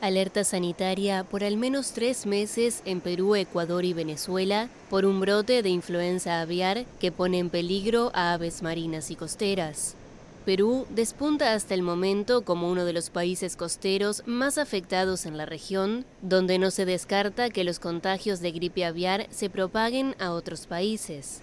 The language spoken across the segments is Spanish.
Alerta sanitaria por al menos tres meses en Perú, Ecuador y Venezuela por un brote de influenza aviar que pone en peligro a aves marinas y costeras. Perú despunta hasta el momento como uno de los países costeros más afectados en la región, donde no se descarta que los contagios de gripe aviar se propaguen a otros países.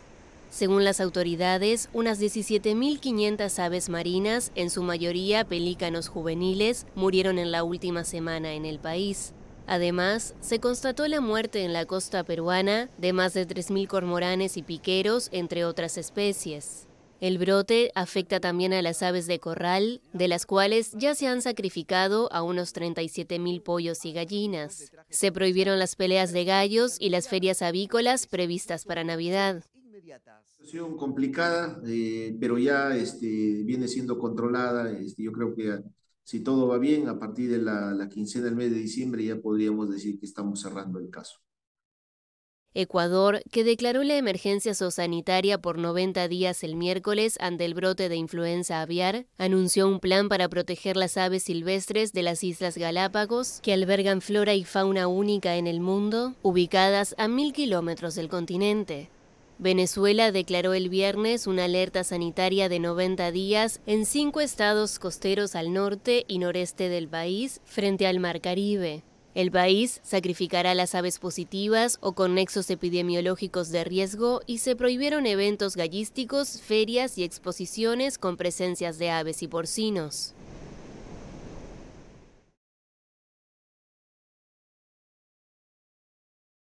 Según las autoridades, unas 17.500 aves marinas, en su mayoría pelícanos juveniles, murieron en la última semana en el país. Además, se constató la muerte en la costa peruana de más de 3.000 cormoranes y piqueros, entre otras especies. El brote afecta también a las aves de corral, de las cuales ya se han sacrificado a unos 37.000 pollos y gallinas. Se prohibieron las peleas de gallos y las ferias avícolas previstas para Navidad inmediatas. Situación complicada, eh, pero ya este, viene siendo controlada. Este, yo creo que si todo va bien, a partir de la, la quincena del mes de diciembre ya podríamos decir que estamos cerrando el caso. Ecuador, que declaró la emergencia zoosanitaria por 90 días el miércoles ante el brote de influenza aviar, anunció un plan para proteger las aves silvestres de las Islas Galápagos, que albergan flora y fauna única en el mundo, ubicadas a mil kilómetros del continente. Venezuela declaró el viernes una alerta sanitaria de 90 días en cinco estados costeros al norte y noreste del país frente al Mar Caribe. El país sacrificará las aves positivas o con nexos epidemiológicos de riesgo y se prohibieron eventos gallísticos, ferias y exposiciones con presencias de aves y porcinos.